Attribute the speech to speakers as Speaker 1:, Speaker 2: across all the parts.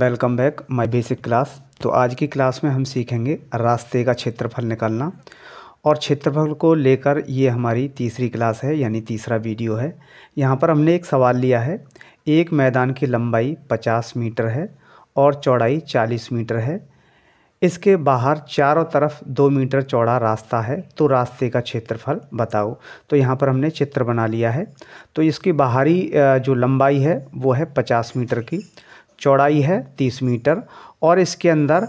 Speaker 1: welcome back my basic class तो आज की क्लास में हम सीखेंगे रास्ते का क्षेत्रफल निकालना और क्षेत्रफल को लेकर ये हमारी तीसरी क्लास है यानी तीसरा वीडियो है यहाँ पर हमने एक सवाल लिया है एक मैदान की लंबाई 50 मीटर है और चौड़ाई 40 मीटर है इसके बाहर चारों तरफ दो मीटर चौड़ा रास्ता है तो रास्ते का क्षेत्रफल बताओ तो यहाँ पर हमने चित्र बना लिया है तो इसकी बाहरी जो लंबाई है वो है पचास मीटर की चौड़ाई है तीस मीटर और इसके अंदर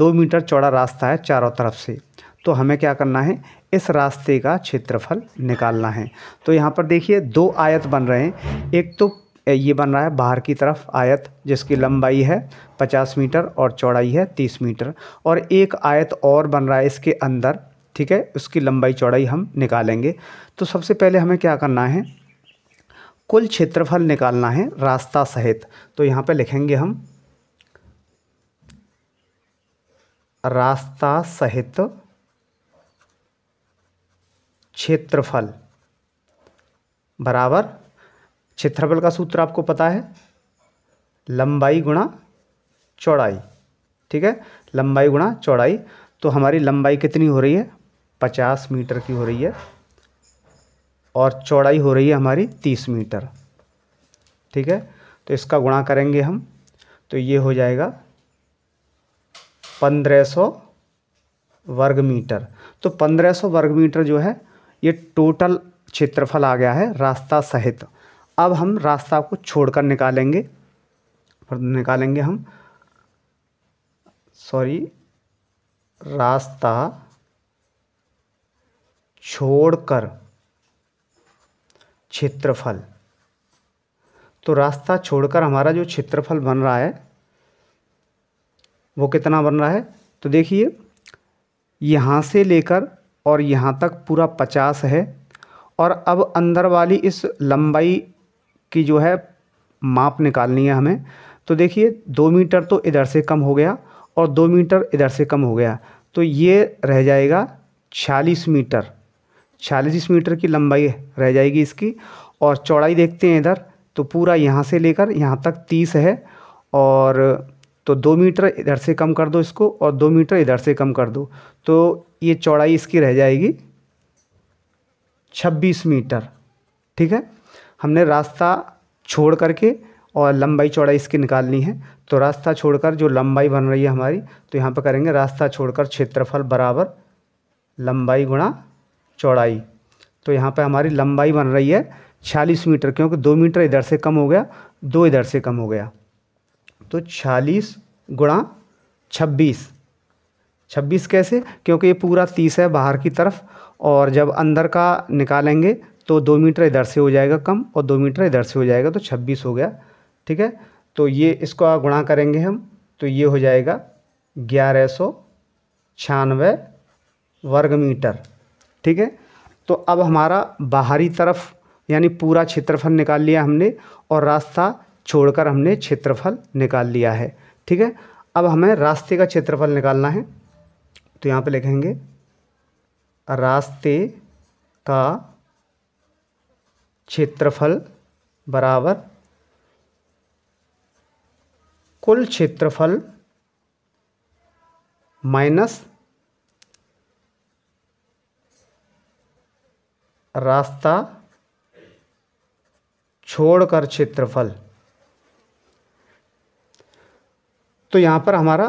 Speaker 1: दो मीटर चौड़ा रास्ता है चारों तरफ से तो हमें क्या करना है इस रास्ते का क्षेत्रफल निकालना है तो यहाँ पर देखिए दो आयत बन रहे हैं एक तो ये बन रहा है बाहर की तरफ आयत जिसकी लंबाई है 50 मीटर और चौड़ाई है 30 मीटर और एक आयत और बन रहा है इसके अंदर ठीक है उसकी लंबाई चौड़ाई हम निकालेंगे तो सबसे पहले हमें क्या करना है कुल क्षेत्रफल निकालना है रास्ता सहित तो यहाँ पे लिखेंगे हम रास्ता सहित क्षेत्रफल बराबर क्षेत्रफल का सूत्र आपको पता है लंबाई गुणा चौड़ाई ठीक है लंबाई गुणा चौड़ाई तो हमारी लंबाई कितनी हो रही है पचास मीटर की हो रही है और चौड़ाई हो रही है हमारी तीस मीटर ठीक है तो इसका गुणा करेंगे हम तो ये हो जाएगा पंद्रह सौ वर्ग मीटर तो पंद्रह सौ वर्ग मीटर जो है ये टोटल क्षेत्रफल आ गया है रास्ता सहित अब हम रास्ता को छोड़कर निकालेंगे फिर निकालेंगे हम सॉरी रास्ता छोड़कर क्षेत्रफल तो रास्ता छोड़कर हमारा जो क्षेत्रफल बन रहा है वो कितना बन रहा है तो देखिए यहाँ से लेकर और यहाँ तक पूरा पचास है और अब अंदर वाली इस लंबाई की जो है माप निकालनी है हमें तो देखिए दो मीटर तो इधर से कम हो गया और दो मीटर इधर से कम हो गया तो ये रह जाएगा छियालीस मीटर छियालीस मीटर की लंबाई रह जाएगी इसकी और चौड़ाई देखते हैं इधर तो पूरा यहाँ से लेकर यहाँ तक तीस है और तो दो मीटर इधर से कम कर दो इसको और दो मीटर इधर से कम कर दो तो ये चौड़ाई इसकी रह जाएगी छब्बीस मीटर ठीक है हमने रास्ता छोड़ करके और लंबाई चौड़ाई इसकी निकालनी है तो रास्ता छोड़कर जो लंबाई बन रही है हमारी तो यहाँ पर करेंगे रास्ता छोड़कर क्षेत्रफल बराबर लंबाई गुणा चौड़ाई तो यहाँ पर हमारी लंबाई बन रही है छियालीस मीटर क्योंकि दो मीटर इधर से कम हो गया दो इधर से कम हो गया तो छियालीस गुणा छब्बीस छब्बीस कैसे क्योंकि ये पूरा तीस है बाहर की तरफ और जब अंदर का निकालेंगे तो दो मीटर इधर से हो जाएगा कम और दो मीटर इधर से हो जाएगा तो छब्बीस हो गया ठीक है तो ये इसको गुणा करेंगे हम तो ये हो जाएगा ग्यारह सौ छियानवे वर्ग मीटर ठीक है तो अब हमारा बाहरी तरफ यानी पूरा क्षेत्रफल निकाल लिया हमने और रास्ता छोड़कर हमने क्षेत्रफल निकाल लिया है ठीक है अब हमें रास्ते का क्षेत्रफल निकालना है तो यहाँ पे लिखेंगे रास्ते का क्षेत्रफल बराबर कुल क्षेत्रफल माइनस रास्ता छोड़कर क्षेत्रफल तो यहाँ पर हमारा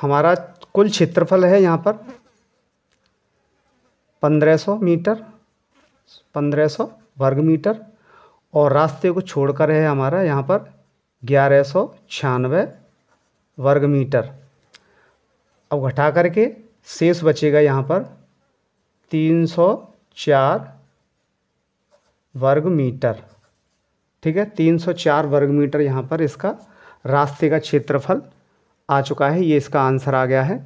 Speaker 1: हमारा कुल क्षेत्रफल है यहाँ पर पंद्रह सौ मीटर पंद्रह सौ वर्ग मीटर और रास्ते को छोड़कर है हमारा यहाँ पर ग्यारह सौ छियानवे वर्ग मीटर अब घटा करके शेष बचेगा यहाँ पर तीन सौ चार वर्ग मीटर ठीक है तीन सौ चार वर्ग मीटर यहाँ पर इसका रास्ते का क्षेत्रफल आ चुका है ये इसका आंसर आ गया है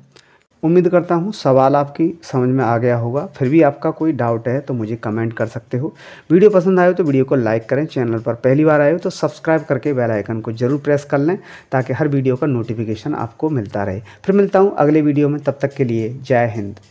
Speaker 1: उम्मीद करता हूँ सवाल आपकी समझ में आ गया होगा फिर भी आपका कोई डाउट है तो मुझे कमेंट कर सकते हो वीडियो पसंद आए तो वीडियो को लाइक करें चैनल पर पहली बार आए हो तो सब्सक्राइब करके बेल आइकन को जरूर प्रेस कर लें ताकि हर वीडियो का नोटिफिकेशन आपको मिलता रहे फिर मिलता हूँ अगले वीडियो में तब तक के लिए जय हिंद